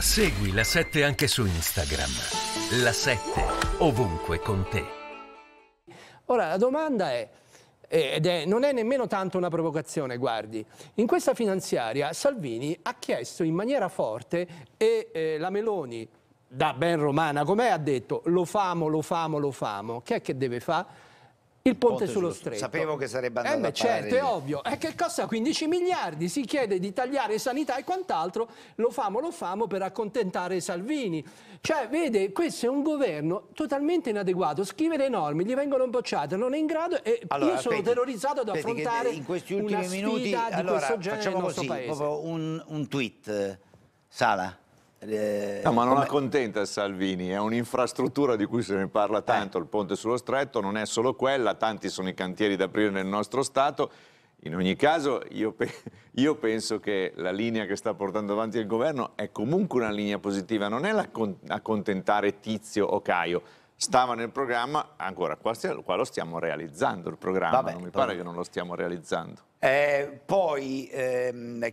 Segui la 7 anche su Instagram. La 7 ovunque con te. Ora la domanda è ed è, non è nemmeno tanto una provocazione, guardi. In questa finanziaria Salvini ha chiesto in maniera forte e eh, la Meloni, da ben romana com'è, ha detto lo famo, lo famo, lo famo. Che è che deve fare? Il ponte, ponte sullo stretto. Sapevo che sarebbe eh, andato eh beh, certo, è ovvio. È eh, che costa 15 miliardi, si chiede di tagliare sanità e quant'altro, lo famo, lo famo per accontentare Salvini. Cioè, vede, questo è un governo totalmente inadeguato, scrive le norme, gli vengono bocciate, non è in grado e allora, io sono aspetti, terrorizzato ad affrontare in questi ultimi minuti, di allora, questo genere nel nostro così, paese. un, un tweet, Sala. Eh, no, ma non accontenta Salvini, è un'infrastruttura di cui se ne parla tanto, eh. il ponte sullo stretto non è solo quella, tanti sono i cantieri da aprire nel nostro Stato, in ogni caso io, pe io, penso che la linea che sta portando avanti il governo è comunque una linea positiva, non è accontentare Tizio o Caio, stava nel programma, ancora qua, qua, lo stiamo realizzando il programma, Vabbè, non mi pare che non lo stiamo realizzando. Eh, poi, ehm,